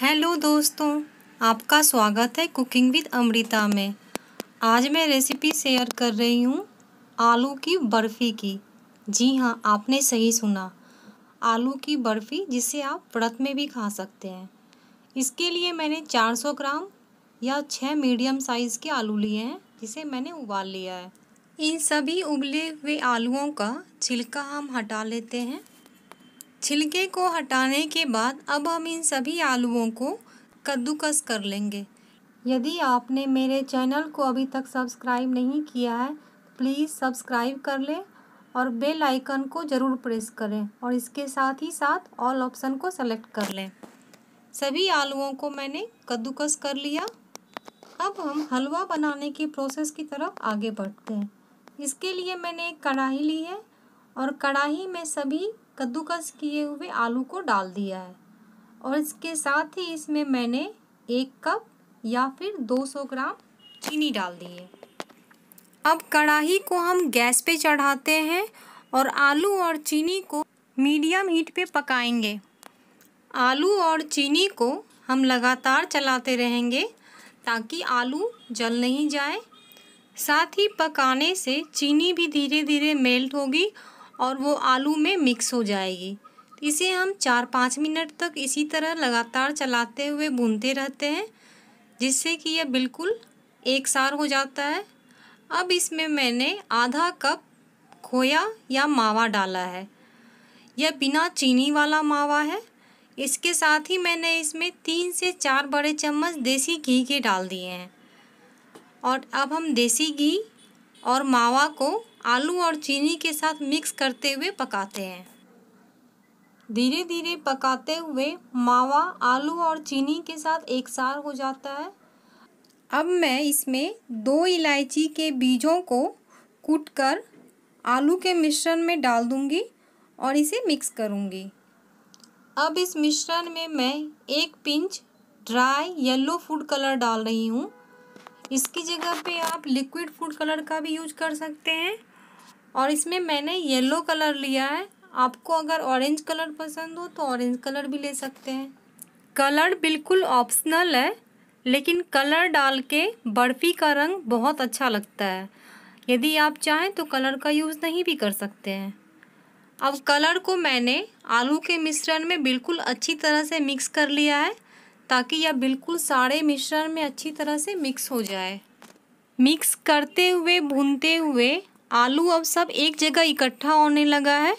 hello दोस्तों आपका स्वागत है कुकिंग विद अमृता में आज मैं रेसिपी शेयर कर रही हूँ आलू की बर्फ़ी की जी हाँ आपने सही सुना आलू की बर्फ़ी जिसे आप व्रत में भी खा सकते हैं इसके लिए मैंने 400 ग्राम या छः मीडियम साइज़ के आलू लिए हैं जिसे मैंने उबाल लिया है इन सभी उबले हुए आलुओं का छिलका हम हटा लेते हैं छिलके को हटाने के बाद अब हम इन सभी आलूओं को कद्दूकस कर लेंगे यदि आपने मेरे चैनल को अभी तक सब्सक्राइब नहीं किया है प्लीज़ सब्सक्राइब कर लें और बेल आइकन को ज़रूर प्रेस करें और इसके साथ ही साथ ऑल ऑप्शन को सेलेक्ट कर लें सभी आलुओं को मैंने कद्दूकस कर लिया अब हम हलवा बनाने के प्रोसेस की तरफ आगे बढ़ते हैं इसके लिए मैंने एक कढ़ाई ली है और कढ़ाई में सभी कद्दूकस किए हुए आलू को डाल दिया है और इसके साथ ही इसमें मैंने एक कप या फिर 200 ग्राम चीनी डाल दी है अब कढ़ाई को हम गैस पे चढ़ाते हैं और आलू और चीनी को मीडियम हीट पे पकाएंगे आलू और चीनी को हम लगातार चलाते रहेंगे ताकि आलू जल नहीं जाए साथ ही पकाने से चीनी भी धीरे धीरे मेल्ट होगी और वो आलू में मिक्स हो जाएगी इसे हम चार पाँच मिनट तक इसी तरह लगातार चलाते हुए बुनते रहते हैं जिससे कि यह बिल्कुल एक सार हो जाता है अब इसमें मैंने आधा कप खोया या मावा डाला है यह बिना चीनी वाला मावा है इसके साथ ही मैंने इसमें तीन से चार बड़े चम्मच देसी घी के डाल दिए हैं और अब हम देसी घी और मावा को आलू और चीनी के साथ मिक्स करते हुए पकाते हैं धीरे धीरे पकाते हुए मावा आलू और चीनी के साथ एक सार हो जाता है अब मैं इसमें दो इलायची के बीजों को कूटकर आलू के मिश्रण में डाल दूंगी और इसे मिक्स करूंगी अब इस मिश्रण में मैं एक pinch dry yellow food colour डाल रही हूँ इसकी जगह पे आप लिक्विड फूड कलर का भी यूज कर सकते हैं और इसमें मैंने येलो कलर लिया है आपको अगर ऑरेंज कलर पसंद हो तो ऑरेंज कलर भी ले सकते हैं कलर बिल्कुल ऑप्शनल है लेकिन कलर डाल के बर्फ़ी का रंग बहुत अच्छा लगता है यदि आप चाहें तो कलर का यूज़ नहीं भी कर सकते हैं अब कलर को मैंने आलू के मिश्रण में बिल्कुल अच्छी तरह से मिक्स कर लिया है ताकि यह बिल्कुल सारे मिश्रण में अच्छी तरह से मिक्स हो जाए मिक्स करते हुए भूनते हुए आलू अब सब एक जगह इकट्ठा होने लगा है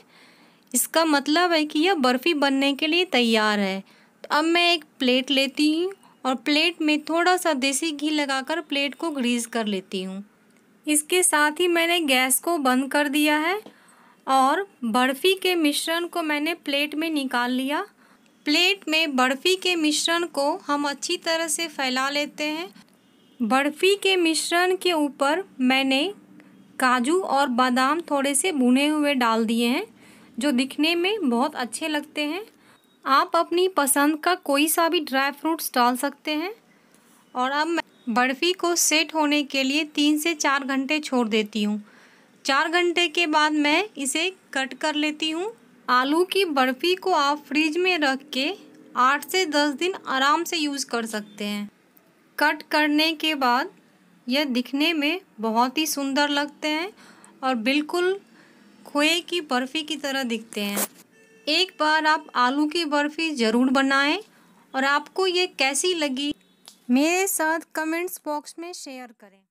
इसका मतलब है कि यह बर्फ़ी बनने के लिए तैयार है तो अब मैं एक प्लेट लेती हूँ और प्लेट में थोड़ा सा देसी घी लगाकर प्लेट को ग्रीस कर लेती हूँ इसके साथ ही मैंने गैस को बंद कर दिया है और बर्फ़ी के मिश्रण को मैंने प्लेट में निकाल लिया प्लेट में बर्फ़ी के मिश्रण को हम अच्छी तरह से फैला लेते हैं बर्फ़ी के मिश्रण के ऊपर मैंने काजू और बादाम थोड़े से भुने हुए डाल दिए हैं जो दिखने में बहुत अच्छे लगते हैं आप अपनी पसंद का कोई सा भी ड्राई फ्रूट्स डाल सकते हैं और अब मैं बर्फ़ी को सेट होने के लिए तीन से चार घंटे छोड़ देती हूँ चार घंटे के बाद मैं इसे कट कर लेती हूँ आलू की बर्फ़ी को आप फ्रिज में रख के आठ से दस दिन आराम से यूज़ कर सकते हैं कट करने के बाद यह दिखने में बहुत ही सुंदर लगते हैं और बिल्कुल खोए की बर्फ़ी की तरह दिखते हैं एक बार आप आलू की बर्फ़ी ज़रूर बनाएं और आपको ये कैसी लगी मेरे साथ कमेंट्स बॉक्स में शेयर करें